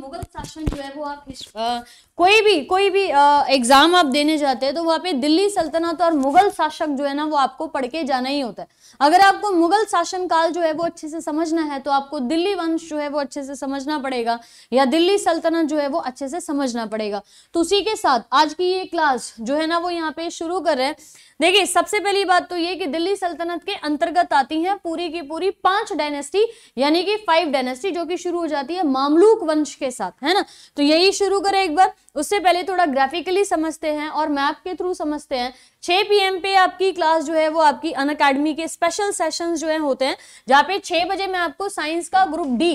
मुगल शासन जो है वो आप आ, कोई भी कोई भी एग्जाम आप देने जाते हैं तो वहाँ पे दिल्ली सल्तनत और मुगल शासक जो है ना वो आपको पढ़ के जाना ही होता है अगर आपको मुगल शासन काल जो है वो अच्छे से समझना है तो आपको दिल्ली वंश जो है वो अच्छे से समझना पड़ेगा या दिल्ली सल्तनत जो है वो अच्छे से समझना पड़ेगा तो उसी के साथ आज की ये क्लास जो है ना वो यहाँ पे शुरू कर रहे हैं देखिए सबसे पहली बात तो ये कि दिल्ली सल्तनत के अंतर्गत आती है पूरी की पूरी पांच डायनेस्टी यानी कि फाइव डायनेस्टी जो कि शुरू हो जाती है मामलूक वंश के के साथ है ना तो यही शुरू करें एक बार उससे पहले थोड़ा ग्राफिकली समझते हैं और मैप के थ्रू समझते हैं 6 पीएम पे आपकी क्लास जो है वो आपकी अन अकेडमी के स्पेशल सेशन जो है होते हैं जहाँ पे छह बजे मैं आपको साइंस का ग्रुप डी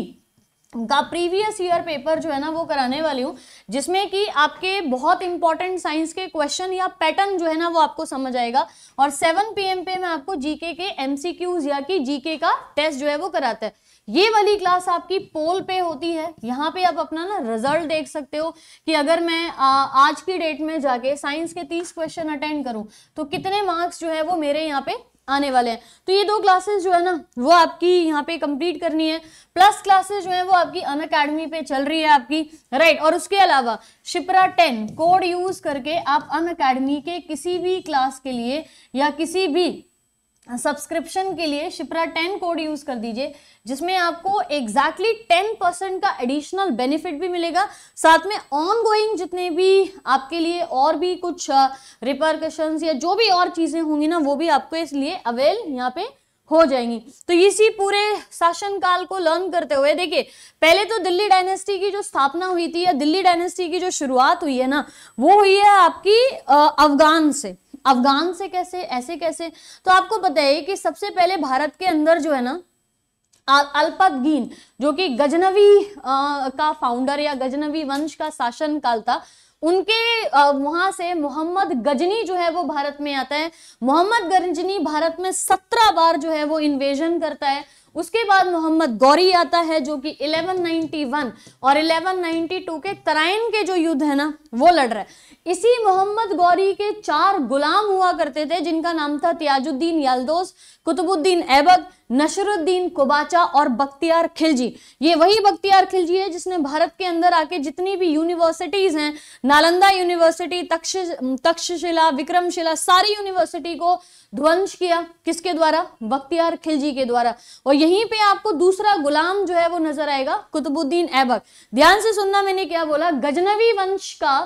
का प्रीवियस ईयर पेपर जो है ना वो कराने वाली हूँ जिसमें कि आपके बहुत इंपॉर्टेंट साइंस के क्वेश्चन या पैटर्न जो है ना वो आपको समझ आएगा और 7 पीएम पे मैं आपको जीके के एमसीक्यूज या कि जीके का टेस्ट जो है वो कराता है ये वाली क्लास आपकी पोल पे होती है यहाँ पे आप अपना ना रिजल्ट देख सकते हो कि अगर मैं आ, आज की डेट में जाके साइंस के तीस क्वेश्चन अटेंड करूँ तो कितने मार्क्स जो है वो मेरे यहाँ पे आने वाले हैं तो ये दो क्लासेस जो है ना वो आपकी यहाँ पे कंप्लीट करनी है प्लस क्लासेस जो है वो आपकी अन अकेडमी पे चल रही है आपकी राइट और उसके अलावा शिप्रा टेन कोड यूज करके आप अन अकेडमी के किसी भी क्लास के लिए या किसी भी सब्सक्रिप्शन के लिए शिप्रा टेन कोड यूज़ कर दीजिए जिसमें आपको एग्जैक्टली टेन परसेंट का एडिशनल बेनिफिट भी मिलेगा साथ में ऑन गोइंग जितने भी आपके लिए और भी कुछ रिपरकशंस या जो भी और चीज़ें होंगी ना वो भी आपको इसलिए अवेल यहाँ पे हो जाएंगी तो इसी पूरे शासन काल को लर्न करते हुए देखिए पहले तो दिल्ली डायनेस्टी की जो स्थापना हुई थी या दिल्ली डायनेस्टी की जो शुरुआत हुई है ना वो हुई है आपकी अफगान से अफगान से कैसे ऐसे कैसे तो आपको बताइए कि सबसे पहले भारत के अंदर जो है ना अल्पतगीन जो कि गजनवी आ, का फाउंडर या गजनवी वंश का शासन काल था उनके वहां से मोहम्मद गजनी जो है वो भारत में आता है मोहम्मद गजनी भारत में सत्रह बार जो है वो इन्वेजन करता है उसके बाद मोहम्मद गौरी आता है जो कि 1191 और 1192 के तराइन के जो युद्ध है ना वो लड़ रहा है इसी मोहम्मद गौरी के चार गुलाम हुआ करते थे जिनका नाम था त्याजुद्दीन यालदोस कुतुबुद्दीन ऐबक नशरुद्दीन कोबाचा और बख्तियार खिलजी ये वही बख्तियार खिलजी है जिसने भारत के अंदर आके जितनी भी यूनिवर्सिटीज़ हैं नालंदा यूनिवर्सिटी तक्ष तक्षशिला विक्रमशिला सारी यूनिवर्सिटी को ध्वंस किया किसके द्वारा बख्तियार खिलजी के द्वारा और यहीं पे आपको दूसरा गुलाम जो है वो नजर आएगा कुतुबुद्दीन ऐबक ध्यान से सुनना मैंने क्या बोला गजनवी वंश का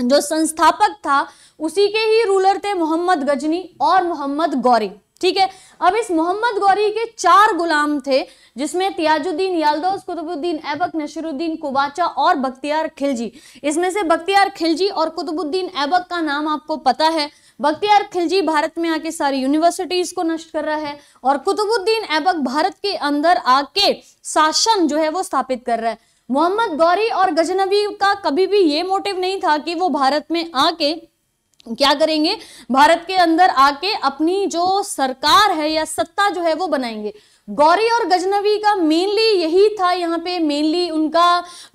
जो संस्थापक था उसी के ही रूलर थे मोहम्मद गजनी और मोहम्मद गौरी ठीक है अब इस मोहम्मद गौरी के चार गुलाम थे जिसमें तियाजुद्दीन यालदोस कुतुबुद्दीन ऐबक नशरुद्दीन कुबाचा और बख्तियार खिलजी इसमें से बख्तियार खिलजी और कुतुबुद्दीन ऐबक का नाम आपको पता है बख्तियार खिलजी भारत में आके सारी यूनिवर्सिटीज को नष्ट कर रहा है और कुतुबुद्दीन ऐबक भारत के अंदर आके शासन जो है वो स्थापित कर रहा है मोहम्मद गौरी और गजनवी का कभी भी ये मोटिव नहीं था कि वो भारत में आके क्या करेंगे भारत के अंदर आके अपनी जो सरकार है या सत्ता जो है वो बनाएंगे गौरी और गजनवी का मेनली यही था यहाँ पे मेनली उनका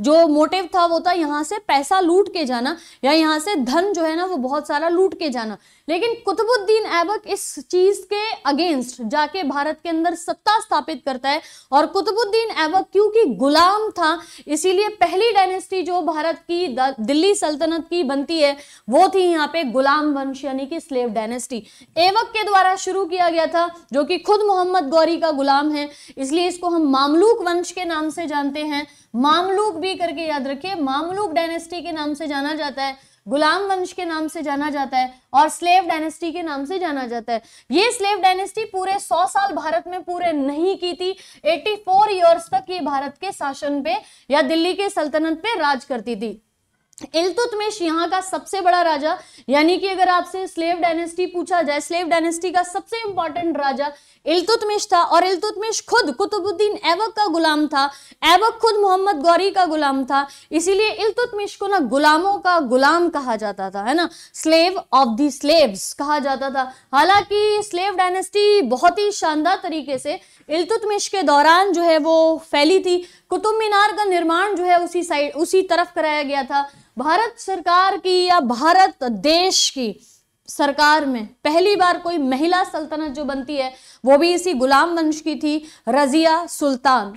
जो मोटिव था वो था यहाँ से पैसा लूट के जाना या यहाँ से धन जो है ना वो बहुत सारा लूट के जाना लेकिन कुतुबुद्दीन ऐबक इस चीज के अगेंस्ट जाके भारत के अंदर सत्ता स्थापित करता है और कुतुबुद्दीन ऐबक क्योंकि गुलाम था इसीलिए पहली डायनेस्टी जो भारत की दिल्ली सल्तनत की बनती है वो थी यहाँ पे गुलाम वंश यानी कि स्लेव डायनेस्टी ऐबक के द्वारा शुरू किया गया था जो कि खुद मोहम्मद गौरी का गुलाम है इसलिए इसको हम मामलूक वंश के नाम से जानते हैं मामलूक भी करके याद रखिए मामलूक डायनेस्टी के नाम से जाना जाता है गुलाम वंश के नाम से जाना जाता है और स्लेव डायनेस्टी के नाम से जाना जाता है ये स्लेव डायनेस्टी पूरे 100 साल भारत में पूरे नहीं की थी 84 इयर्स तक ये भारत के शासन पे या दिल्ली के सल्तनत पे राज करती थी इलतुतमिश यहाँ का सबसे बड़ा राजा यानी कि अगर आपसे स्लेव डायनेस्टी पूछा जाए स्लेव डायनेस्टी का सबसे इंपॉर्टेंट राजा इलतुतमिश था और इलतुतमिश खुद कुतुबुद्दीन ऐबक का गुलाम था ऐबक खुद मोहम्मद गौरी का गुलाम था इसीलिए इलतुतमिश को ना गुलामों का गुलाम कहा जाता था है ना स्लेव ऑफ दी स्लेव्स कहा जाता था हालांकि स्लेव डायनेस्टी बहुत ही शानदार तरीके से इल्तुतमिश के दौरान जो है वो फैली थी कुतुब मीनार का निर्माण जो है उसी साइड उसी तरफ कराया गया था भारत सरकार की या भारत देश की सरकार में पहली बार कोई महिला सल्तनत जो बनती है वो भी इसी गुलाम वंश की थी रजिया सुल्तान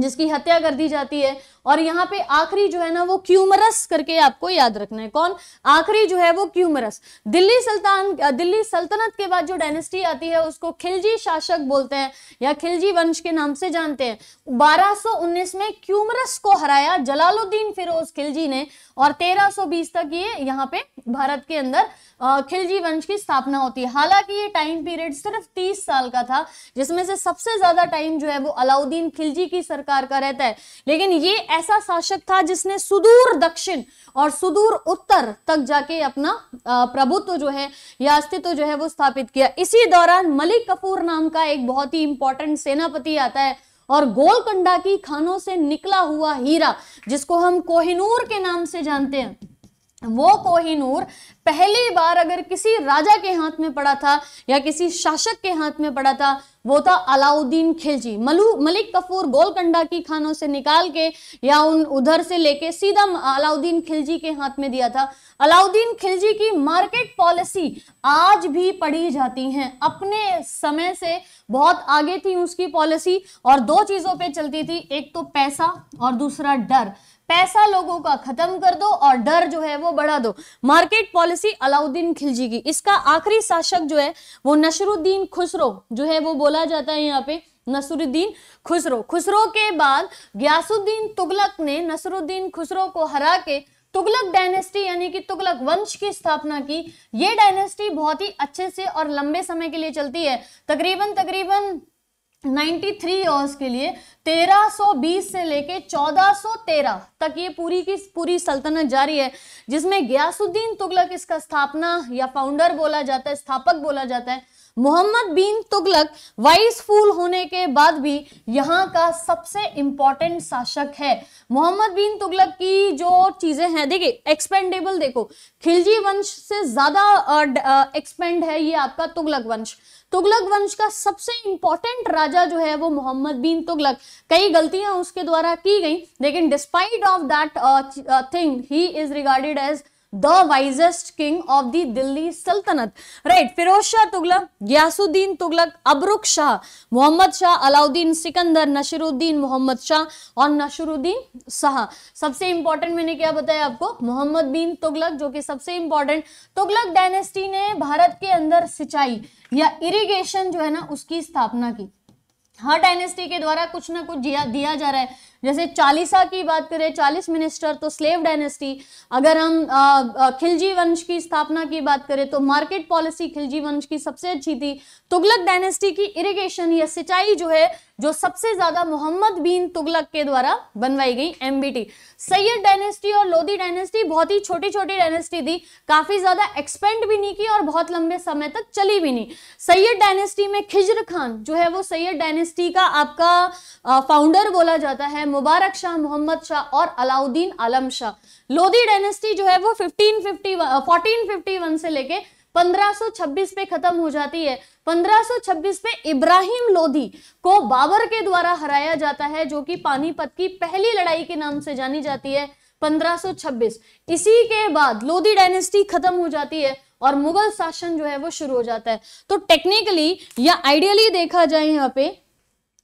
जिसकी हत्या कर दी जाती है और यहाँ पे आखिरी जो है ना वो क्यूमरस करके आपको याद रखना है कौन आखिरी जो है वो क्यूमरस दिल्ली सुल्तान दिल्ली सल्तनत के बाद जो डायनेस्टी आती है उसको खिलजी शासक बोलते हैं या खिलजी वंश के नाम से जानते हैं 1219 में क्यूमरस को हराया जलालुद्दीन फिरोज खिलजी ने और 1320 तक ये यहाँ पे भारत के अंदर खिलजी वंश की स्थापना होती है हालांकि ये टाइम पीरियड सिर्फ 30 साल का था जिसमें से सबसे ज्यादा टाइम जो है वो अलाउद्दीन खिलजी की सरकार का रहता है लेकिन ये ऐसा शासक था जिसने सुदूर दक्षिण और सुदूर उत्तर तक जाके अपना प्रभुत्व जो है या अस्तित्व जो है वो स्थापित किया इसी दौरान मलिक कपूर नाम का एक बहुत ही इंपॉर्टेंट सेनापति आता है और गोलकंडा की खानों से निकला हुआ हीरा जिसको हम कोहिनूर के नाम से जानते हैं वो कोहिनूर पहली बार अगर किसी राजा के हाथ में पड़ा था या किसी शासक के हाथ में पड़ा था वो था अलाउद्दीन खिलजी मलू मलिक कफूर गोलकंडा की खानों से निकाल के या उन उधर से लेके सीधा अलाउद्दीन खिलजी के हाथ में दिया था अलाउद्दीन खिलजी की मार्केट पॉलिसी आज भी पढ़ी जाती है अपने समय से बहुत आगे थी उसकी पॉलिसी और दो चीज़ों पर चलती थी एक तो पैसा और दूसरा डर पैसा लोगों का खत्म कर दो और डर जो है वो बढ़ा दो मार्केट पॉलिसी अलाउद्दीन खिलजी की इसका आखिरी शासक जो है वो नसरुद्दीन खुसरो जो है वो बोला जाता है यहाँ पे नसरुद्दीन खुसरो खुसरो के बाद ग्यासुद्दीन तुगलक ने नसरुद्दीन खुसरो को हरा के तुगलक डायनेस्टी यानी कि तुगलक वंश की स्थापना की ये डायनेस्टी बहुत ही अच्छे से और लंबे समय के लिए चलती है तकरीबन तकरीबन 93 ईयर्स के लिए 1320 से लेके 1413 तक ये पूरी की पूरी सल्तनत जारी है जिसमें गयासुद्दीन तुगलक इसका स्थापना या फाउंडर बोला जाता है स्थापक बोला जाता है मोहम्मद बिन तुगलक वाइस फूल होने के बाद भी यहाँ का सबसे इंपॉर्टेंट शासक है मोहम्मद बिन तुगलक की जो चीज़ें हैं देखिए एक्सपेंडेबल देखो खिलजी वंश से ज़्यादा एक्सपेंड है ये आपका तुगलक वंश तुगलक वंश का सबसे इंपॉर्टेंट राजा जो है वो मोहम्मद बिन तुगलक कई गलतियां उसके द्वारा की गई लेकिन despite of that thing he is regarded as the wisest king of the Delhi Sultanat right Firoz Shah Tughlaq Ghiyasuddin Tughlaq अबरुख शाह मोहम्मद शाह अलाउद्दीन सिकंदर नशरुद्दीन मोहम्मद शाह और नशरुद्दीन शाह सबसे इंपॉर्टेंट मैंने क्या बताया आपको मोहम्मद बिन तुगलक जो कि सबसे इंपॉर्टेंट तुगलक डायनेस्टी ने भारत के अंदर सिंचाई या इरीगेशन जो है ना उसकी स्थापना की हर डायनेस्टी के द्वारा कुछ ना कुछ दिया जा रहा है जैसे चालीसा की बात करें चालीस मिनिस्टर तो स्लेव डायनेस्टी अगर हम खिलजी वंश की स्थापना की बात करें तो मार्केट पॉलिसी खिलजी वंश की सबसे अच्छी थी तुगलक डायनेस्टी की इरिगेशन या सिंचाई जो है जो सबसे ज्यादा मोहम्मद बीन तुगलक के द्वारा बनवाई गई एमबीटी सैयद डायनेस्टी और लोधी डायनेस्टी बहुत ही छोटी छोटी डायनेस्टी थी काफी ज्यादा एक्सपेंड भी नहीं की और बहुत लंबे समय तक चली भी नहीं सैयद डायनेस्टी में खिजर खान जो है वो सैयद डायनेस्टी का आपका फाउंडर बोला जाता है मुबारक शाह मोहम्मद शाह और अलाउद्दीन आलम शाह लोधी डायनेस्टी जो है वो 1551 1451 uh, से लेके 1526 पे खत्म हो जाती है 1526 पे इब्राहिम लोधी को बाबर के द्वारा हराया जाता है जो कि पानीपत की पहली लड़ाई के नाम से जानी जाती है 1526 इसी के बाद लोधी डायनेस्टी खत्म हो जाती है और मुगल शासन जो है वो शुरू हो जाता है तो टेक्निकली या आइडियली देखा जाए यहाँ पे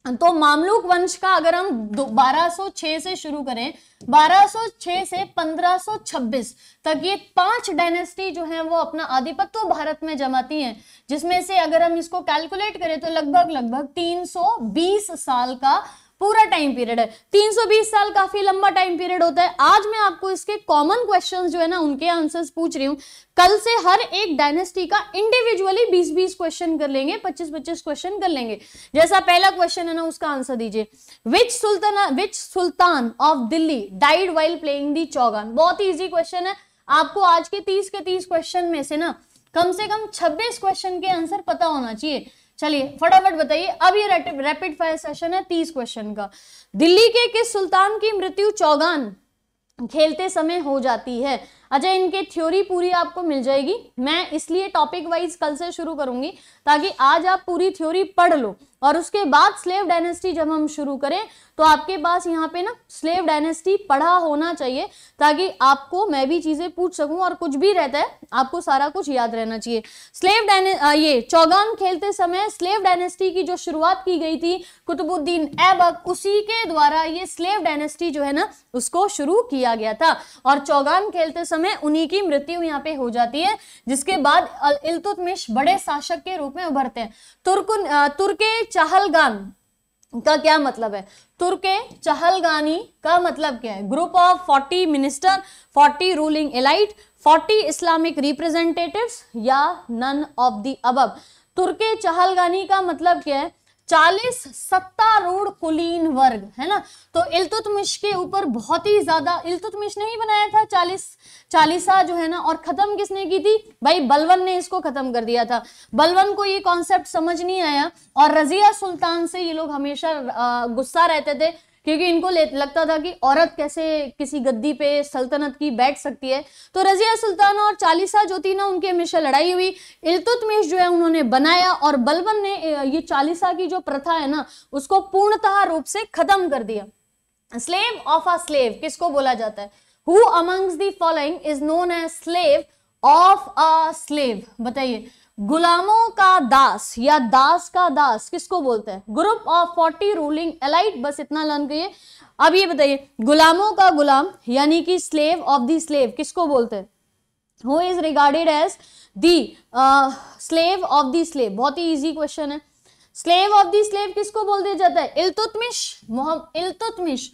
तो मामलुक वंश का अगर हम 1206 से शुरू करें 1206 से 1526 तक ये पांच डायनेस्टी जो है वो अपना आधिपत्य भारत में जमाती हैं जिसमें से अगर हम इसको कैलकुलेट करें तो लगभग लगभग 320 साल का पूरा टाइम पीरियड है 320 साल काफी लंबा टाइम पीरियड होता है आज मैं आपको इसके कॉमन क्वेश्चंस जो है ना उनके आंसर्स पूछ रही हूँ कल से हर एक डायनेस्टी का इंडिविजुअली 20-20 क्वेश्चन कर लेंगे 25-25 क्वेश्चन कर लेंगे जैसा पहला क्वेश्चन है ना उसका आंसर दीजिए which sultan which sultan of Delhi died while playing the chaugan बहुत ईजी क्वेश्चन है आपको आज के तीस के तीस क्वेश्चन में से ना कम से कम छब्बीस क्वेश्चन के आंसर पता होना चाहिए चलिए फटाफट बताइए अब ये रैपिड फायर सेशन है तीस क्वेश्चन का दिल्ली के किस सुल्तान की मृत्यु चौगान खेलते समय हो जाती है अच्छा इनके थ्योरी पूरी आपको मिल जाएगी मैं इसलिए टॉपिक वाइज कल से शुरू करूंगी ताकि आज आप पूरी थ्योरी पढ़ लो और उसके बाद स्लेव डायनेस्टी जब हम शुरू करें तो आपके पास यहाँ पे ना स्लेव डायनेस्टी पढ़ा होना चाहिए ताकि आपको मैं भी चीज़ें पूछ सकूं और कुछ भी रहता है आपको सारा कुछ याद रहना चाहिए स्लेव डायने ये चौगान खेलते समय स्लेव डायनेस्टी की जो शुरुआत की गई थी कुतुबुद्दीन ऐबक उसी के द्वारा ये स्लेव डायनेस्टी जो है ना उसको शुरू किया गया था और चौगान खेलते समय समय उन्हीं की मृत्यु यहाँ पे हो जाती है जिसके बाद इलतुतमिश बड़े शासक के रूप में उभरते हैं तुर्क तुर्के चहलगान का क्या मतलब है तुर्के चहलगानी का मतलब क्या है group of forty minister forty ruling elite forty Islamic representative या नन ऑफ दी अब तुर्के चहलगानी का मतलब क्या है चालीस सत्तारूढ़ कुलीन वर्ग है ना तो इलतुतमिश के ऊपर बहुत ही ज्यादा इलतुतमिश ने ही बनाया था चालीस चालीसा जो है ना और खत्म किसने की थी भाई बलवन ने इसको खत्म कर दिया था बलवन को ये कॉन्सेप्ट समझ नहीं आया और रजिया सुल्तान से ये लोग हमेशा गुस्सा रहते थे क्योंकि इनको लगता था कि औरत कैसे किसी गद्दी पे सल्तनत की बैठ सकती है तो रजिया सुल्ताना और चालीसा जो थी ना उनकी हमेशा लड़ाई हुई इल्तुतमिश जो है उन्होंने बनाया और बलबन ने ये चालीसा की जो प्रथा है ना उसको पूर्णतः रूप से खत्म कर दिया स्लेव ऑफ अ स्लेव किसको बोला जाता है who amongst the following is known as slave of a slave बताइए गुलामों का दास या दास का दास किसको बोलते हैं group of forty ruling elite बस इतना लर्न करिए अब ये बताइए गुलामों का गुलाम यानी कि स्लेव ऑफ दी स्लेव किसको बोलते हैं who is regarded as the slave of the slave बहुत ही इजी क्वेश्चन है स्लेव ऑफ दी स्लेव किसको बोल दिया जाता है इल्तुतमिश इल्तुतमिश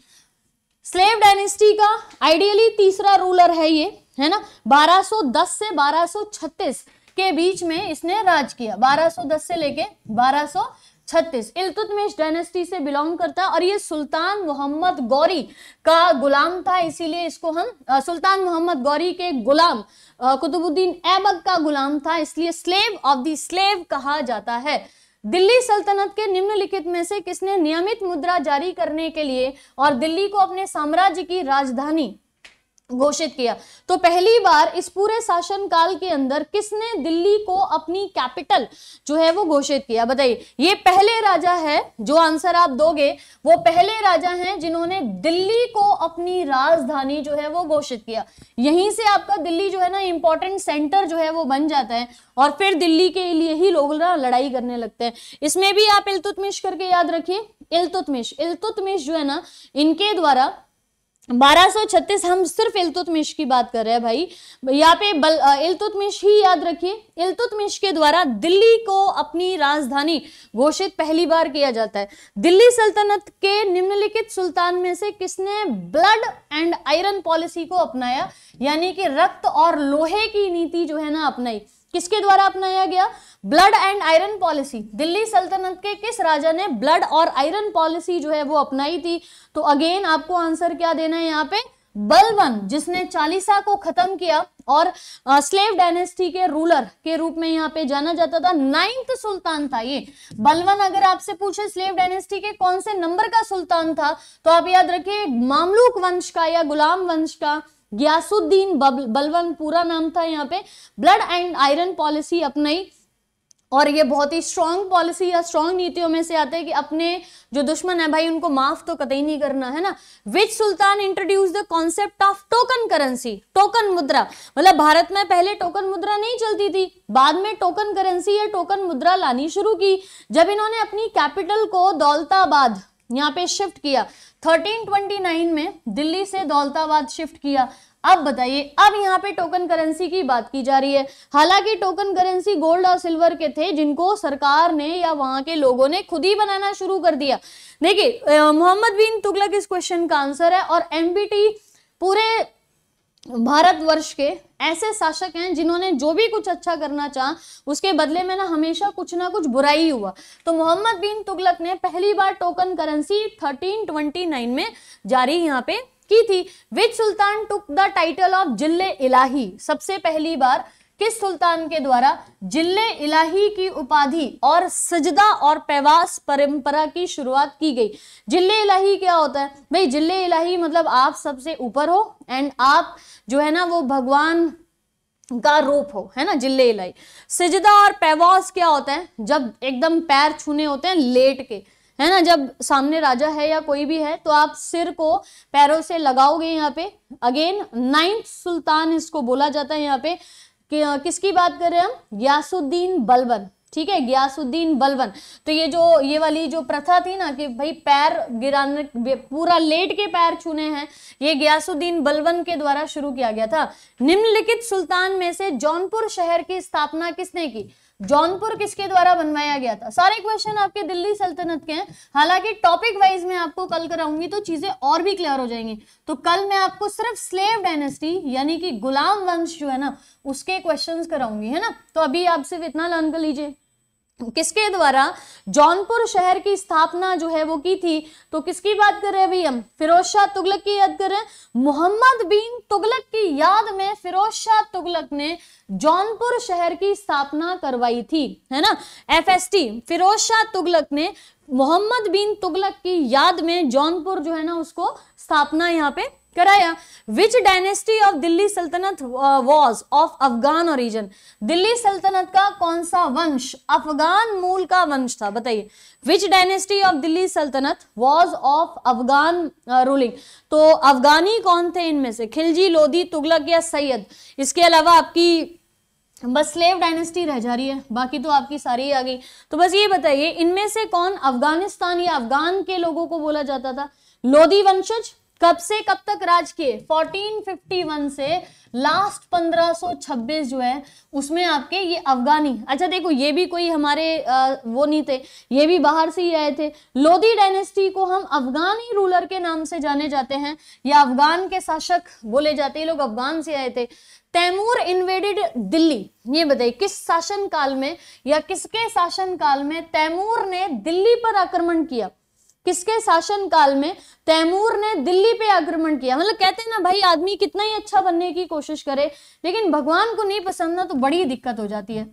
स्लेव डायनेस्टी का आइडियली तीसरा रूलर है ये है ना 1210 से 1236 के बीच में इसने राज किया 1210 से लेके 1236 इल्तुतमिश डायनेस्टी से बिलोंग करता और ये सुल्तान मोहम्मद गौरी का गुलाम था इसीलिए इसको हम आ, सुल्तान मोहम्मद गौरी के गुलाम कुतुबुद्दीन ऐबक का गुलाम था इसलिए स्लेव ऑफ द स्लेव कहा जाता है दिल्ली सल्तनत के निम्नलिखित में से किसने नियमित मुद्रा जारी करने के लिए और दिल्ली को अपने साम्राज्य की राजधानी घोषित किया तो पहली बार इस पूरे शासनकाल के अंदर किसने दिल्ली को अपनी कैपिटल जो है वो घोषित किया बताइए ये पहले राजा है जो आंसर आप दोगे वो पहले राजा हैं जिन्होंने दिल्ली को अपनी राजधानी जो है वो घोषित किया यहीं से आपका दिल्ली जो है ना इंपॉर्टेंट सेंटर जो है वो बन जाता है और फिर दिल्ली के लिए ही लोग ना लड़ाई करने लगते हैं इसमें भी आप इलतुतमिश करके याद रखिए इलतुतमिश इलतुतमिश जो है ना इनके द्वारा 1236 हम सिर्फ इलतुतमिश की बात कर रहे हैं भाई यहाँ पे बल इलतुतमिश ही याद रखिए इलतुतमिश के द्वारा दिल्ली को अपनी राजधानी घोषित पहली बार किया जाता है दिल्ली सल्तनत के निम्नलिखित सुल्तान में से किसने ब्लड एंड आयरन पॉलिसी को अपनाया यानी कि रक्त और लोहे की नीति जो है ना अपनाई किसके द्वारा अपनाया गया blood and iron policy Delhi Sultanat के किस राजा ने ब्लड और आयरन पॉलिसी जो है वो अपनाई थी तो अगेन आपको आंसर क्या देना है यहाँ पे बलबन जिसने चालीसा को खत्म किया और आ, स्लेव डायनेस्टी के रूलर के रूप में यहाँ पे जाना जाता था नाइन्थ सुल्तान था ये बलवन अगर आपसे पूछे स्लेव डायनेस्टी के कौन से नंबर का सुल्तान था तो आप याद रखिए मामलूक वंश का या गुलाम वंश का ग्यासुद्दीन बलवनपुरा नाम था यहाँ पे ब्लड एंड आयरन पॉलिसी अपनाई और ये बहुत ही स्ट्रांग पॉलिसी या स्ट्रांग नीतियों में से आते हैं कि अपने जो दुश्मन है भाई उनको माफ तो कतई नहीं करना है ना which sultan introduce the concept of token currency token मुद्रा मतलब भारत में पहले टोकन मुद्रा नहीं चलती थी बाद में टोकन करेंसी या टोकन मुद्रा लानी शुरू की जब इन्होंने अपनी कैपिटल को दौलताबाद यहाँ पे शिफ्ट किया 1329 में दिल्ली से दौलताबाद शिफ्ट किया अब बताइए अब यहाँ पे टोकन करेंसी की बात की जा रही है हालांकि टोकन करेंसी गोल्ड और सिल्वर के थे जिनको सरकार ने या वहां के लोगों ने खुद ही बनाना शुरू कर दिया देखिए मोहम्मद बिन तुगलक इस क्वेश्चन का आंसर है और एम पूरे भारतवर्ष के ऐसे शासक हैं जिन्होंने जो भी कुछ अच्छा करना चाह उसके बदले में ना हमेशा कुछ ना कुछ बुराई हुआ तो मोहम्मद बिन तुगलक ने पहली बार टोकन करेंसी 1329 में जारी यहाँ पे की थी which sultan took the title of जिल्ले इलाही सबसे पहली बार किस सुल्तान के द्वारा जिले इलाही की उपाधि और सजदा और पैवास परंपरा की शुरुआत की गई जिले इलाही क्या होता है भाई जिले इलाही मतलब आप सबसे ऊपर हो एंड आप जो है ना वो भगवान का रूप हो है ना जिले इलाही सजदा और पैवास क्या होता है जब एकदम पैर छूने होते हैं लेट के है ना जब सामने राजा है या कोई भी है तो आप सिर को पैरों से लगाओगे यहाँ पे अगेन नाइन्थ सुल्तान इसको बोला जाता है यहाँ पे कि, किसकी बात कर रहे हैं हम ग्यासुद्दीन बलबन ठीक है ग्यासुद्दीन बलबन तो ये जो ये वाली जो प्रथा थी ना कि भाई पैर गिराने पूरा लेट के पैर छूने हैं ये ग्यासुद्दीन बलबन के द्वारा शुरू किया गया था निम्नलिखित सुल्तान में से जौनपुर शहर की स्थापना किसने की जौनपुर किसके द्वारा बनवाया गया था सारे क्वेश्चन आपके दिल्ली सल्तनत के हैं हालांकि टॉपिक वाइज में आपको कल कराऊंगी तो चीजें और भी क्लियर हो जाएंगी तो कल मैं आपको सिर्फ स्लेव डायनेस्टी यानी कि गुलाम वंश जो है ना उसके क्वेश्चन कराऊंगी है ना तो अभी आप सिर्फ इतना लर्न कर लीजिए किसके द्वारा जौनपुर शहर की स्थापना जो है वो की थी तो किसकी बात कर रहे हैं भाई हम फिरोज शाह तुगलक की याद कर रहे हैं मोहम्मद बिन तुगलक की याद में फिरोज शाह तुगलक ने जौनपुर शहर की स्थापना करवाई थी है ना एफएसटी फिरोज शाह तुगलक ने मोहम्मद बिन तुगलक की याद में जौनपुर जो है ना उसको स्थापना यहाँ पे कराया विच dynasty of Delhi Sultanat was uh, of Afghan origin Delhi Sultanat का कौन सा वंश अफगान मूल का वंश था बताइए विच dynasty of Delhi Sultanat was of Afghan ruling uh, तो अफगानी कौन थे इनमें से खिलजी लोधी तुगलक या सैयद इसके अलावा आपकी बस स्लेव डायनेस्टी रह जा रही है बाकी तो आपकी सारी आ गई तो बस ये बताइए इनमें से कौन अफगानिस्तान या अफगान के लोगों को बोला जाता था लोधी वंशज कब से कब तक राज किए 1451 से लास्ट 1526 जो है उसमें आपके ये अफगानी अच्छा देखो ये भी कोई हमारे आ, वो नहीं थे ये भी बाहर से ही आए थे लोधी डायनेस्टी को हम अफगानी रूलर के नाम से जाने जाते हैं या अफगान के शासक बोले जाते हैं लोग अफगान से आए थे तैमूर इन्वेडेड दिल्ली ये बताइए किस शासन काल में या किसके शासन काल में तैमूर ने दिल्ली पर आक्रमण किया किसके शासनकाल में तैमूर ने दिल्ली पे आक्रमण किया मतलब कहते हैं ना भाई आदमी कितना ही अच्छा बनने की कोशिश करे लेकिन भगवान को नहीं पसंद ना तो बड़ी दिक्कत हो जाती है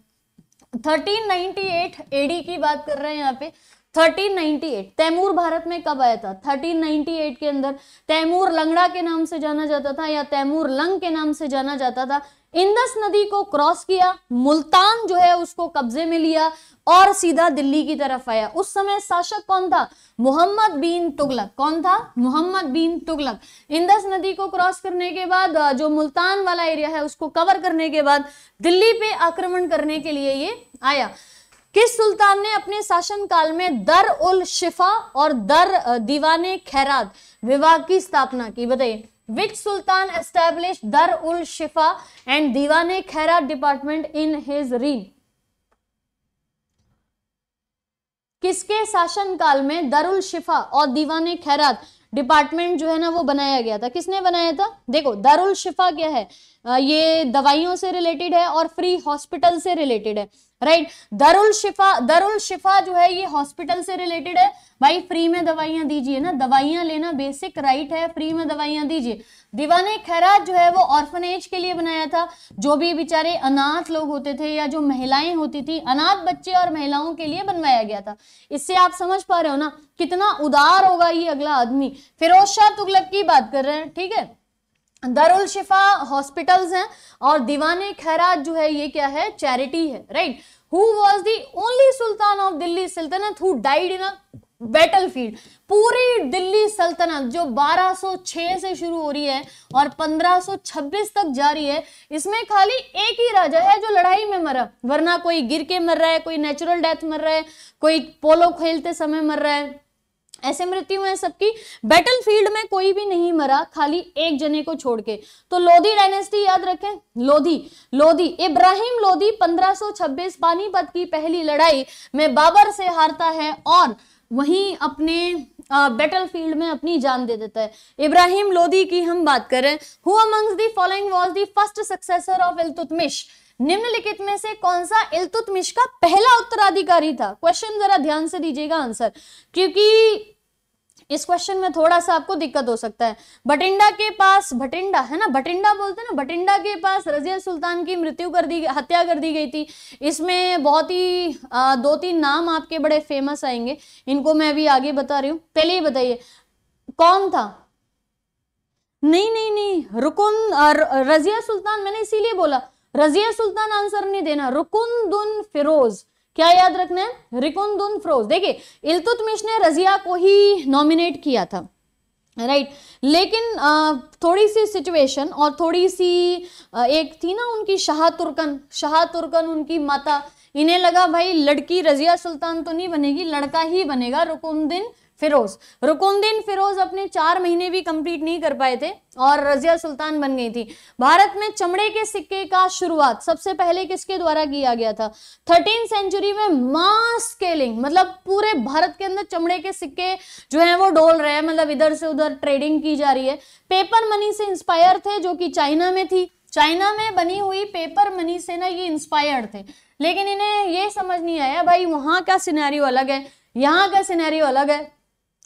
1398 एडी की बात कर रहे हैं यहाँ पे 1398 तैमूर भारत में कब आया था 1398 के अंदर तैमूर लंगड़ा के नाम से जाना जाता था या तैमूर लंग के नाम से जाना जाता था इंदस नदी को क्रॉस किया मुल्तान जो है उसको कब्जे में लिया और सीधा दिल्ली की तरफ आया उस समय शासक कौन था मोहम्मद बिन तुगलक कौन था मोहम्मद बिन तुगलक इंदस नदी को क्रॉस करने के बाद जो मुल्तान वाला एरिया है उसको कवर करने के बाद दिल्ली पे आक्रमण करने के लिए ये आया किस सुल्तान ने अपने शासनकाल में दर उल शिफा और दर दीवाने खैरात विभाग की स्थापना की बताइए विच सुल्तान एस्टैब्लिश दर उल शिफा एंड दीवाने खैरात डिपार्टमेंट इन हिज रीन किसके शासनकाल में दरुल शिफा और दीवाने खैरात डिपार्टमेंट जो है ना वो बनाया गया था किसने बनाया था देखो उल शिफा क्या है ये दवाइयों से रिलेटेड है और फ्री हॉस्पिटल से रिलेटेड है राइट दरुल शिफा दरुल शिफा जो है ये हॉस्पिटल से रिलेटेड है भाई फ्री में दवाइयां दीजिए ना दवाइयां लेना बेसिक राइट है फ्री में दवाइयां दीजिए दीवाने खैरात जो है वो ऑर्फनेज के लिए बनाया था जो भी बेचारे अनाथ लोग होते थे या जो महिलाएं होती थी अनाथ बच्चे और महिलाओं के लिए बनवाया गया था इससे आप समझ पा रहे हो ना कितना उदार होगा ये अगला आदमी फिरोज शाह तुगलक की बात कर रहे हैं ठीक है दरुल शिफा हॉस्पिटल्स हैं और दीवान खैरात जो है ये क्या है चैरिटी है right who was the only sultan of Delhi Sultanat who died in battle field पूरी दिल्ली सल्तनत जो 1206 से शुरू हो रही है और 1526 तक जारी है इसमें खाली एक ही राजा है जो लड़ाई में मरा वरना कोई गिर के मर रहा है कोई नेचुरल डेथ मर रहा है कोई पोलो खेलते समय मर रहा है ऐसे मृत्यु है सबकी बैटल फील्ड में कोई भी नहीं मरा खाली एक जने को छोड़ के तो लोधी डायनेस्टी याद रखें लोधी लोधी इब्राहिम लोधी 1526 पानीपत की पहली लड़ाई में बाबर से हारता है और वहीं अपने बैटल फील्ड में अपनी जान दे देता है इब्राहिम लोधी की हम बात करें who amongst the following was the first successor of Iltutmish निम्नलिखित में से कौन सा इलतुतमिश का पहला उत्तराधिकारी था क्वेश्चन जरा ध्यान से दीजिएगा आंसर क्योंकि इस क्वेश्चन में थोड़ा सा आपको दिक्कत हो सकता है भटिंडा के पास भटिंडा है ना भटिंडा बोलते हैं ना भटिंडा के पास रजिया सुल्तान की मृत्यु कर दी हत्या कर दी गई थी इसमें बहुत ही आ, दो तीन नाम आपके बड़े फेमस आएंगे इनको मैं अभी आगे बता रही हूँ पहले ही बताइए कौन था नहीं नहीं नहीं रुकुन रजिया सुल्तान मैंने इसीलिए बोला रजिया सुल्तान आंसर नहीं देना रुकुन दुन फिरोज क्या याद रखना है रिकुनदुन फ्रोज देखिए इल्तुतमिश ने रजिया को ही नॉमिनेट किया था राइट right. लेकिन थोड़ी सी सिचुएशन और थोड़ी सी एक थी ना उनकी शाह तुर्कन शाह तुर्कन उनकी माता इन्हें लगा भाई लड़की रजिया सुल्तान तो नहीं बनेगी लड़का ही बनेगा रुकुनदीन फिरोज रुकुंदीन फिरोज अपने चार महीने भी कंप्लीट नहीं कर पाए थे और रजिया सुल्तान बन गई थी भारत में चमड़े के सिक्के का शुरुआत सबसे पहले किसके द्वारा किया गया था थर्टीन सेंचुरी में मास स्केलिंग मतलब पूरे भारत के अंदर चमड़े के सिक्के जो है वो डोल रहे हैं मतलब इधर से उधर ट्रेडिंग की जा रही है पेपर मनी से इंस्पायर थे जो कि चाइना में थी चाइना में बनी हुई पेपर मनी से ना ये इंस्पायर्ड थे लेकिन इन्हें ये समझ नहीं आया भाई वहां का सिनेरियो अलग है यहाँ का सिनेरियो अलग है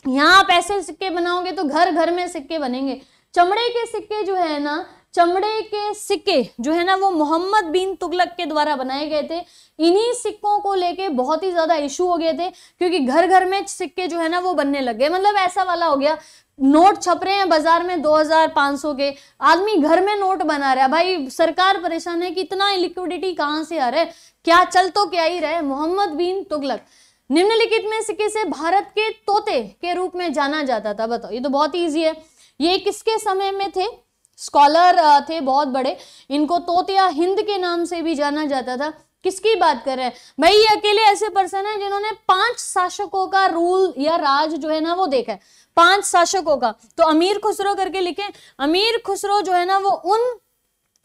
यहाँ आप ऐसे सिक्के बनाओगे तो घर घर में सिक्के बनेंगे चमड़े के सिक्के जो है ना चमड़े के सिक्के जो है ना वो मोहम्मद बिन तुगलक के द्वारा बनाए गए थे इन्हीं सिक्कों को लेके बहुत ही ज़्यादा इशू हो गए थे क्योंकि घर घर में सिक्के जो है ना वो बनने लग गए मतलब ऐसा वाला हो गया नोट छप रहे हैं बाजार में 2500 के आदमी घर में नोट बना रहा है भाई सरकार परेशान है कि इतना लिक्विडिटी कहाँ से आ रहा है क्या चल तो क्या ही रहे मोहम्मद बिन तुगलक निम्नलिखित में से किसे भारत के तोते के रूप में जाना जाता था बताओ ये तो बहुत ईजी है ये किसके समय में थे स्कॉलर थे बहुत बड़े इनको तोतिया हिंद के नाम से भी जाना जाता था किसकी बात कर रहे हैं भाई ये अकेले ऐसे पर्सन है जिन्होंने पांच शासकों का रूल या राज जो है ना वो देखा है पांच शासकों का तो अमीर खुसरो करके लिखें अमीर खुसरो जो है ना वो उन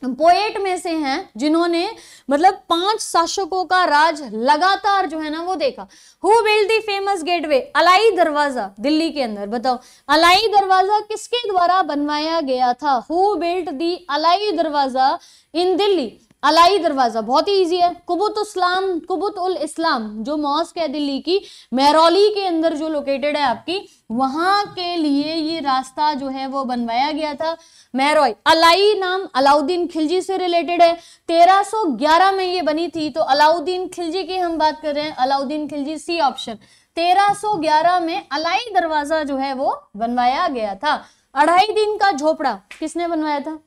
पोएट में से हैं जिन्होंने मतलब पांच शासकों का राज लगातार जो है ना वो देखा who build the famous gateway Alai Darwaza Delhi के अंदर बताओ अलाई दरवाजा किसके द्वारा बनवाया गया था हु बिल्ट दी अलाई दरवाजा इन दिल्ली अलाई दरवाज़ा बहुत ही ईजी है कुबुत इस्लाम कुबुत उल इस्लाम जो मॉस्क है दिल्ली की मैरोली के अंदर जो लोकेटेड है आपकी वहाँ के लिए ये रास्ता जो है वो बनवाया गया था महरौई अलाई नाम अलाउद्दीन खिलजी से रिलेटेड है 1311 में ये बनी थी तो अलाउद्दीन खिलजी की हम बात कर रहे हैं अलाउद्दीन खिलजी सी ऑप्शन ग्यारह में अलाई दरवाज़ा जो है वो बनवाया गया था अढ़ाई दिन का झोपड़ा किसने बनवाया था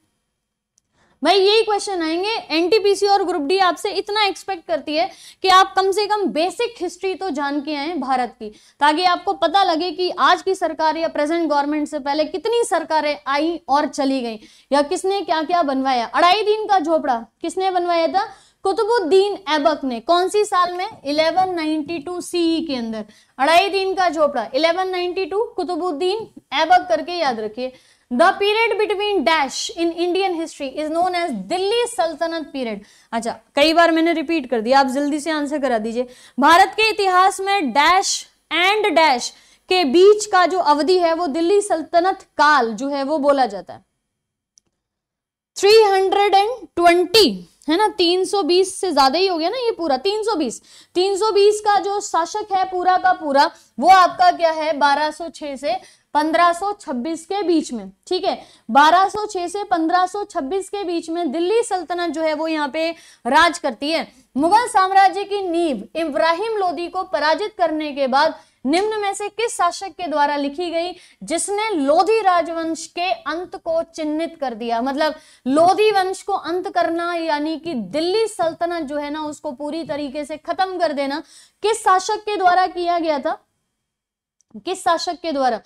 भाई यही क्वेश्चन आएंगे एनटीपीसी और ग्रुप डी आपसे इतना एक्सपेक्ट करती है कि आप कम से कम बेसिक हिस्ट्री तो जान के आए भारत की ताकि आपको पता लगे कि आज की सरकार या प्रेजेंट गवर्नमेंट से पहले कितनी सरकारें आई और चली गई या किसने क्या क्या बनवाया अढ़ाई दिन का झोपड़ा किसने बनवाया था कुतुबुद्दीन एबक ने कौन सी साल में 1192 नाइनटी e के अंदर अढ़ाई दिन का झोपड़ा 1192 कुतुबुद्दीन ऐबक करके याद रखिए the period between dash in Indian history is known as Delhi Sultanat period अच्छा कई बार मैंने रिपीट कर दिया आप जल्दी से आंसर करा दीजिए भारत के इतिहास में डैश एंड डैश के बीच का जो अवधि है वो दिल्ली सल्तनत काल जो है वो बोला जाता है 320 है ना 320 से ज्यादा ही हो गया ना ये पूरा 320 320 का जो शासक है पूरा का पूरा वो आपका क्या है 1206 से 1526 के बीच में ठीक है 1206 से 1526 के बीच में दिल्ली सल्तनत जो है वो यहाँ पे राज करती है मुगल साम्राज्य की नींव इब्राहिम लोदी को पराजित करने के बाद निम्न में से किस शासक के द्वारा लिखी गई जिसने लोधी राजवंश के अंत को चिन्हित कर दिया मतलब लोधी वंश को अंत करना यानी कि दिल्ली सल्तनत जो है ना उसको पूरी तरीके से खत्म कर देना किस शासक के द्वारा किया गया था किस शासक के द्वारा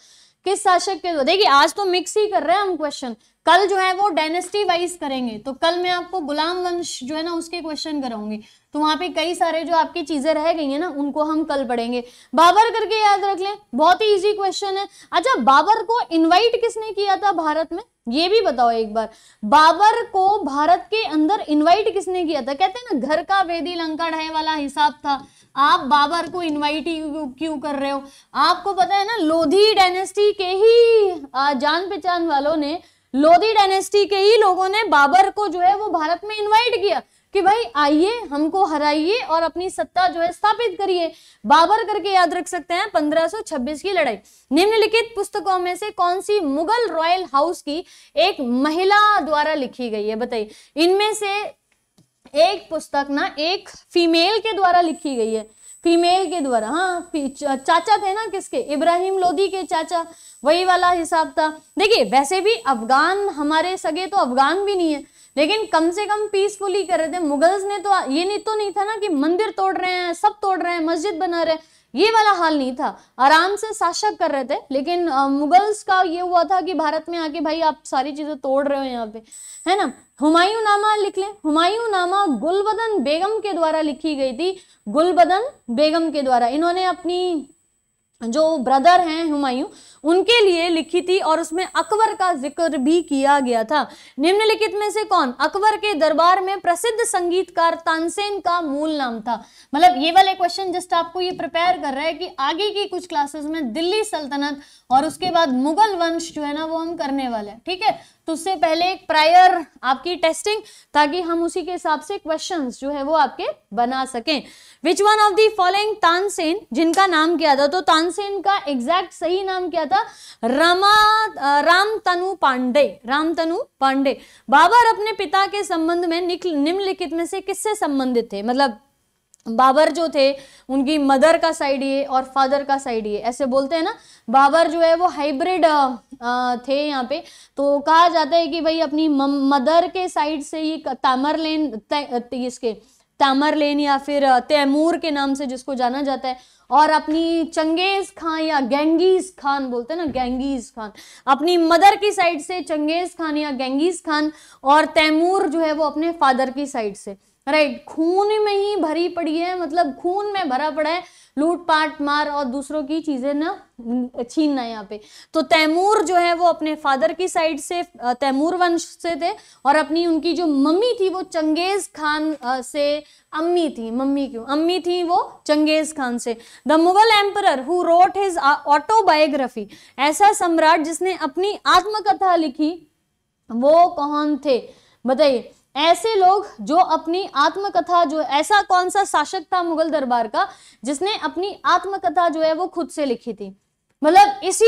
किस शासक के देखिए आज तो मिक्स ही कर रहे हैं हम क्वेश्चन कल जो है वो डायनेस्टी वाइज करेंगे तो कल मैं आपको गुलाम वंश जो है ना उसके क्वेश्चन कराऊंगी तो वहाँ पे कई सारे जो आपकी चीजें रह गई हैं ना उनको हम कल पढ़ेंगे बाबर करके याद रख लें बहुत ही इजी क्वेश्चन है अच्छा बाबर को इनवाइट किसने किया था भारत में ये भी बताओ एक बार बाबर को भारत के अंदर इन्वाइट किसने किया था कहते हैं ना घर का वेदी लंका ढाई वाला हिसाब था आप बाबर को इनवाइट क्यों कर रहे हो आपको पता है ना लोधी डायनेस्टी के ही जान पहचान वालों ने लोधी डायनेस्टी के ही लोगों ने बाबर को जो है वो भारत में इनवाइट किया कि भाई आइए हमको हराइए और अपनी सत्ता जो है स्थापित करिए बाबर करके याद रख सकते हैं 1526 की लड़ाई निम्नलिखित पुस्तकों में से कौन सी मुगल रॉयल हाउस की एक महिला द्वारा लिखी गई है बताइए इनमें से एक पुस्तक ना एक फीमेल के द्वारा लिखी गई है फीमेल के द्वारा हाँ चाचा थे ना किसके इब्राहिम लोधी के चाचा वही वाला हिसाब था देखिए वैसे भी अफगान हमारे सगे तो अफगान भी नहीं है लेकिन कम से कम पीसफुली कर रहे थे मुगल्स ने तो ये नहीं तो नहीं था ना कि मंदिर तोड़ रहे हैं सब तोड़ रहे हैं मस्जिद बना रहे हैं ये वाला हाल नहीं था आराम से शासक कर रहे थे लेकिन मुगल्स का ये हुआ था कि भारत में आके भाई आप सारी चीज़ें तोड़ रहे हो यहाँ पे है ना हुमायूं नामा लिख लें हुमायूं नामा गुलबदन बेगम के द्वारा लिखी गई थी गुलबदन बेगम के द्वारा इन्होंने अपनी जो ब्रदर हैं हुमायूं उनके लिए लिखी थी और उसमें अकबर का जिक्र भी किया गया था निम्नलिखित में से कौन अकबर के दरबार में प्रसिद्ध संगीतकार तानसेन का मूल नाम था मतलब ये वाले क्वेश्चन जस्ट आपको ये प्रिपेयर कर रहा है कि आगे की कुछ क्लासेस में दिल्ली सल्तनत और उसके बाद मुगल वंश जो है ना वो हम करने वाले हैं ठीक है तो उससे पहले एक प्रायर आपकी टेस्टिंग ताकि हम उसी के हिसाब से क्वेश्चंस जो है वो आपके बना सकें which one of the following Tansen जिनका नाम क्या था तो तानसेन का एग्जैक्ट सही नाम क्या था रमा राम तनु पांडे राम तनु पांडे बाबर अपने पिता के संबंध में निम्नलिखित में से किससे संबंधित थे मतलब बाबर जो थे उनकी मदर का साइड ये और फादर का साइड ये ऐसे बोलते हैं ना बाबर जो है वो हाइब्रिड थे यहाँ पे तो कहा जाता है कि भाई अपनी मदर के साइड से ये तामरलेन इसके तैमरलेन या फिर तैमूर के नाम से जिसको जाना जाता है और अपनी चंगेज़ खान या गेंगीज़ खान बोलते हैं ना गेंगीज़ खान अपनी मदर की साइड से चंगेज़ खान या गेंगीज़ खान और तैमूर जो है वो अपने फादर की साइड से राइट खून में ही भरी पड़ी है मतलब खून में भरा पड़ा है लूटपाट मार और दूसरों की चीज़ें ना छीनना यहाँ पे तो तैमूर जो है वो अपने फादर की साइड से तैमूर वंश से थे और अपनी उनकी जो मम्मी थी वो चंगेज़ खान से अम्मी थी मम्मी क्यों अम्मी थी वो चंगेज़ खान से the Mughal emperor who wrote his autobiography ऐसा सम्राट जिसने अपनी आत्मकथा लिखी वो कौन थे बताइए ऐसे लोग जो अपनी आत्मकथा जो ऐसा कौन सा शासक था मुगल दरबार का जिसने अपनी आत्मकथा जो है वो खुद से लिखी थी मतलब इसी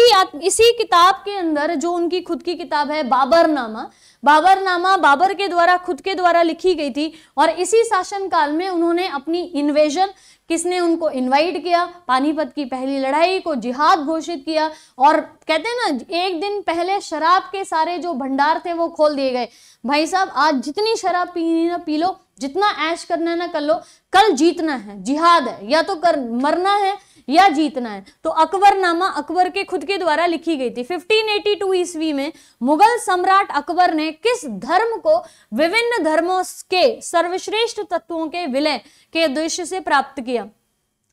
इसी किताब के अंदर जो उनकी खुद की किताब है बाबरनामा बाबरनामा बाबर के द्वारा खुद के द्वारा लिखी गई थी और इसी शासन काल में उन्होंने अपनी इन्वेजन किसने उनको इनवाइट किया पानीपत की पहली लड़ाई को जिहाद घोषित किया और कहते हैं ना एक दिन पहले शराब के सारे जो भंडार थे वो खोल दिए गए भाई साहब आज जितनी शराब पीनी ना पी लो जितना ऐश करना ना कर लो कल जीतना है जिहाद है या तो कर मरना है या जीतना है तो अकबरनामा अकबर के खुद के द्वारा लिखी गई थी 1582 ईस्वी में मुगल सम्राट अकबर ने किस धर्म को विभिन्न धर्मों के सर्वश्रेष्ठ तत्वों के विलय के उद्देश्य से प्राप्त किया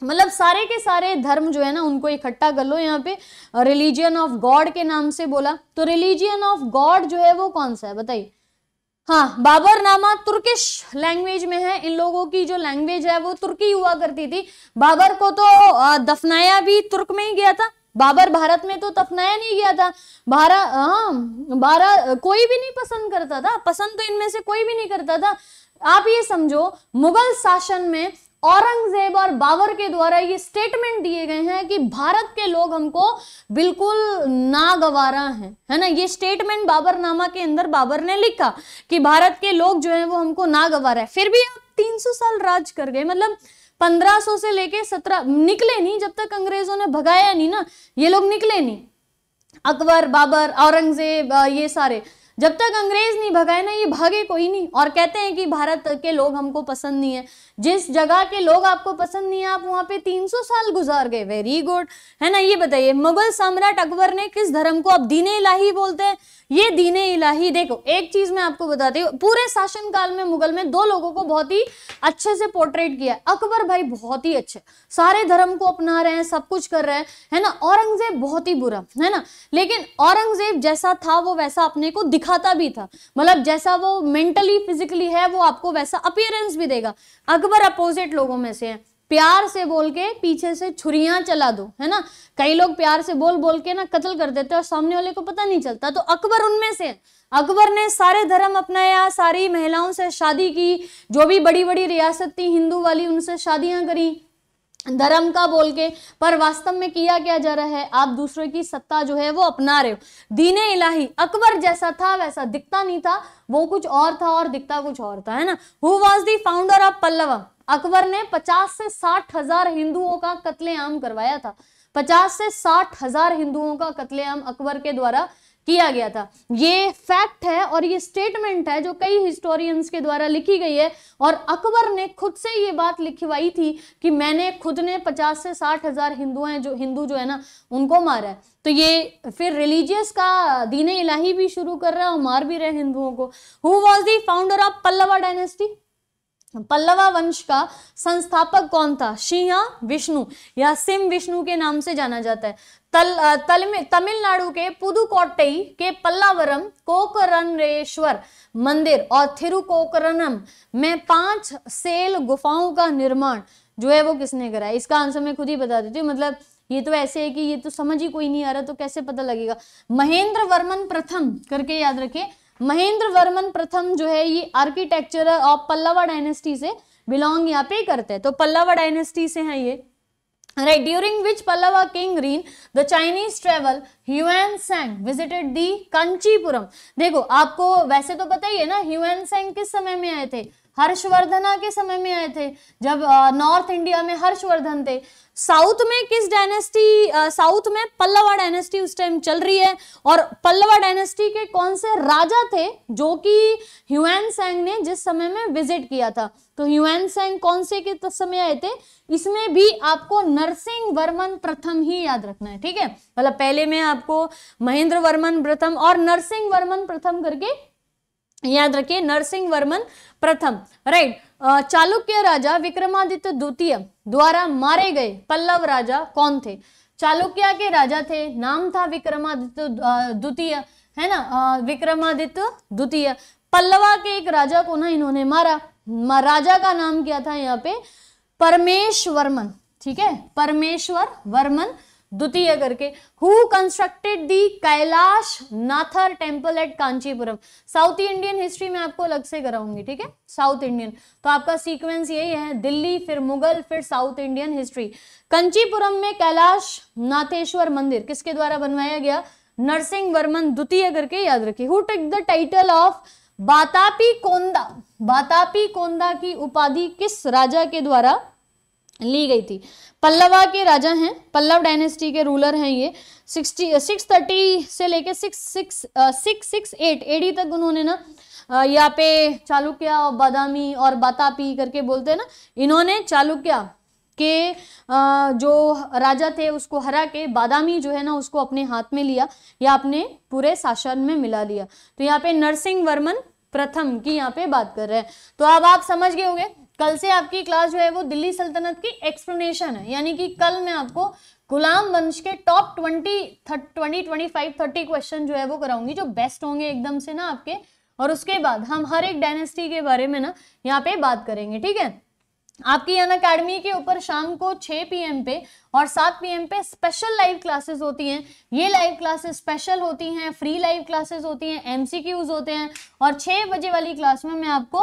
मतलब सारे के सारे धर्म जो है ना उनको इकट्ठा कर लो यहाँ पे रिलीजियन ऑफ गॉड के नाम से बोला तो रिलीजियन ऑफ गॉड जो है वो कौन सा है बताइए हाँ बाबर नामा तुर्किश लैंग्वेज में है इन लोगों की जो लैंग्वेज है वो तुर्की हुआ करती थी बाबर को तो दफनाया भी तुर्क में ही गया था बाबर भारत में तो दफनाया नहीं गया था बारह हाँ बारह कोई भी नहीं पसंद करता था पसंद तो इनमें से कोई भी नहीं करता था आप ये समझो मुगल शासन में औरंगजेब और बाबर के द्वारा ये स्टेटमेंट दिए गए हैं कि भारत के लोग हमको बिल्कुल नागवारा हैं है ना ये स्टेटमेंट बाबरनामा के अंदर बाबर ने लिखा कि भारत के लोग जो हैं वो हमको नागवारा है फिर भी आप 300 साल राज कर गए मतलब 1500 से लेके 17 निकले नहीं जब तक अंग्रेजों ने भगाया नहीं ना ये लोग निकले नहीं अकबर बाबर औरंगजेब ये सारे जब तक अंग्रेज नहीं भगाए ना ये भागे कोई नहीं और कहते हैं कि भारत के लोग हमको पसंद नहीं है जिस जगह के लोग आपको पसंद नहीं है आप वहां पे 300 साल गुजार गए वेरी गुड है ना ये बताइए मुगल सम्राट अकबर ने किस धर्म को अब दीने लाही बोलते हैं ये दीन इलाही देखो एक चीज मैं आपको बताती हूँ पूरे शासन काल में मुगल में दो लोगों को बहुत ही अच्छे से पोर्ट्रेट किया है अकबर भाई बहुत ही अच्छे सारे धर्म को अपना रहे हैं सब कुछ कर रहे हैं है ना औरंगजेब बहुत ही बुरा है ना लेकिन औरंगजेब जैसा था वो वैसा अपने को दिखाता भी था मतलब जैसा वो मेंटली फिजिकली है वो आपको वैसा अपियरेंस भी देगा अकबर अपोजिट लोगों में से है प्यार से बोल के पीछे से छुरियां चला दो है ना कई लोग प्यार से बोल बोल के ना कत्ल कर देते हैं और सामने वाले को पता नहीं चलता तो अकबर उनमें से अकबर ने सारे धर्म अपनाया सारी महिलाओं से शादी की जो भी बड़ी बड़ी रियासत थी हिंदू वाली उनसे शादियां करी धर्म का बोल के पर वास्तव में किया क्या जा रहा है आप दूसरे की सत्ता जो है वो अपना रहे हो दीने इलाही अकबर जैसा था वैसा दिखता नहीं था वो कुछ और था और दिखता कुछ और था है ना who was the founder of Pallava Akbar ने पचास से साठ हजार हिंदुओं का कत्लेआम करवाया था पचास से साठ हजार हिंदुओं का कत्लेआम अकबर के द्वारा किया गया था ये फैक्ट है और ये स्टेटमेंट है जो कई हिस्टोरियंस के द्वारा लिखी गई है और अकबर ने खुद से ये बात लिखवाई थी कि मैंने खुद ने पचास से साठ हजार हिंदू हैं जो हिंदू जो है ना उनको मारा है तो ये फिर रिलीजियस का दीन इलाही भी शुरू कर रहा है और मार भी रहे हिंदुओं को who was the founder of Pallava dynasty Pallava वंश का संस्थापक कौन था सिंह विष्णु या सिम विष्णु के नाम से जाना जाता है तल तलमे तमिलनाडु के पुदुकोट्टई के पल्लावरम कोकरणेश्वर मंदिर और थिरुकोकरणम में पांच सेल गुफाओं का निर्माण जो है वो किसने है इसका आंसर मैं खुद ही बता देती हूँ मतलब ये तो ऐसे है कि ये तो समझ ही कोई नहीं आ रहा तो कैसे पता लगेगा महेंद्र वर्मन प्रथम करके याद रखे महेंद्र वर्मन प्रथम जो है ये आर्किटेक्चर ऑफ पल्लवा डायनेस्टी से बिलोंग यहाँ पे करते हैं तो पल्लवा डायनेस्टी से हैं ये right during which Pallava king reign the Chinese travel Hiuen Tsang visited the Kanchipuram देखो आपको वैसे तो पता ही है ना ह्यूएन सेंग किस समय में आए थे हर्षवर्धना के समय में आए थे जब नॉर्थ इंडिया में हर्षवर्धन थे साउथ में किस डायनेस्टी साउथ में पल्लवा डायनेस्टी उस टाइम चल रही है और पल्लवा डायनेस्टी के कौन से राजा थे जो कि ह्यूएन सैंग ने जिस समय में विजिट किया था तो ह्यूएन सैंग कौन से के तो समय आए थे इसमें भी आपको नरसिंह वर्मन प्रथम ही याद रखना है ठीक है मतलब पहले में आपको महेंद्र वर्मन प्रथम और नरसिंह वर्मन प्रथम करके याद रखिए नरसिंह वर्मन प्रथम राइट चालुक्य राजा विक्रमादित्य द्वितीय द्वारा मारे गए पल्लव राजा कौन थे चालुक्य के राजा थे नाम था विक्रमादित्य द्वितीय है ना विक्रमादित्य द्वितीय पल्लवा के एक राजा को ना इन्होंने मारा राजा का नाम क्या था यहाँ पे परमेश्वर्मन ठीक है परमेश्वर वर्मन द्वितीय करके who constructed the Kailasanathar temple at Kanchipuram South Indian history में आपको अलग से कराऊंगी ठीक है साउथ इंडियन तो आपका सीक्वेंस यही है दिल्ली फिर मुगल फिर साउथ इंडियन हिस्ट्री कंचीपुरम में कैलाश नाथेश्वर मंदिर किसके द्वारा बनवाया गया नरसिंह वर्मन द्वितीय करके याद रखिए who take the title of Vatapi Konda Vatapi कोंदा की उपाधि किस राजा के द्वारा ली गई थी पल्लवा के राजा हैं पल्लव डायनेस्टी के रूलर हैं ये सिक्सटी सिक्स थर्टी से लेके six six six six eight AD तक उन्होंने ना uh, यहाँ पे चालुक्य बादामी और बातापी करके बोलते हैं ना इन्होंने चालुक्य के uh, जो राजा थे उसको हरा के बादामी जो है ना उसको अपने हाथ में लिया या अपने पूरे शासन में मिला लिया तो यहाँ पे नरसिंह वर्मन प्रथम की यहाँ पे बात कर रहे हैं तो अब आप समझ गए होंगे कल से आपकी क्लास जो है वो दिल्ली सल्तनत की एक्सप्लेनेशन है यानी कि कल मैं आपको गुलाम वंश के top twenty twenty twenty five thirty question जो है वो कराऊंगी जो बेस्ट होंगे एकदम से ना आपके और उसके बाद हम हर एक डायनेस्टी के बारे में ना यहाँ पे बात करेंगे ठीक है आपकी अन अकेडमी के ऊपर शाम को 6 पीएम पे और 7 पीएम पे स्पेशल लाइव क्लासेस होती हैं ये लाइव क्लासेस स्पेशल होती हैं फ्री लाइव क्लासेस होती हैं एमसीक्यूज होते हैं और 6 बजे वाली क्लास में मैं आपको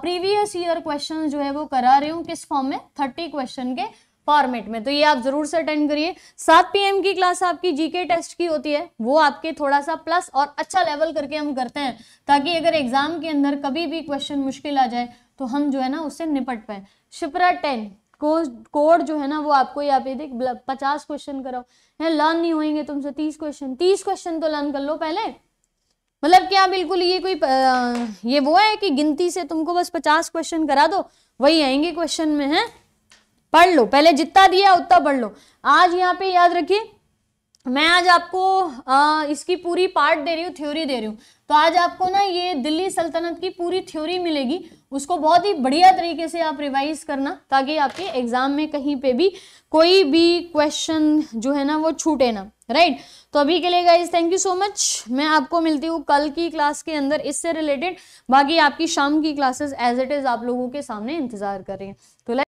प्रीवियस ईयर क्वेश्चन जो है वो करा रही हूँ किस फॉर्म में थर्टी क्वेश्चन के फॉर्मेट में तो ये आप जरूर से अटेंड करिए सात पी की क्लास आपकी जीके टेस्ट की होती है वो आपके थोड़ा सा प्लस और अच्छा लेवल करके हम करते हैं ताकि अगर एग्जाम के अंदर कभी भी क्वेश्चन मुश्किल आ जाए तो हम जो है ना उससे निपट पाए शिप्रा टेन कोड जो है ना वो आपको यहाँ पे देख पचास क्वेश्चन कराओ है लर्न नहीं होंगे तुमसे तीस क्वेश्चन तीस क्वेश्चन तो लर्न कर लो पहले मतलब क्या बिल्कुल ये कोई ये वो है कि गिनती से तुमको बस पचास क्वेश्चन करा दो वही आएंगे क्वेश्चन में है पढ़ लो पहले जितना दिया उतना पढ़ लो आज यहाँ पे याद रखिए मैं आज आपको आ, इसकी पूरी पार्ट दे रही हूँ थ्योरी दे रही हूँ तो आज आपको ना ये दिल्ली सल्तनत की पूरी थ्योरी मिलेगी उसको बहुत ही बढ़िया तरीके से आप रिवाइज करना ताकि आपके एग्ज़ाम में कहीं पे भी कोई भी क्वेश्चन जो है ना वो छूटे ना राइट right? तो अभी के लिए guys thank you so much मैं आपको मिलती हूँ कल की क्लास के अंदर इससे रिलेटेड बाकी आपकी शाम की क्लासेस एज इट इज़ आप लोगों के सामने इंतज़ार कर रही है तो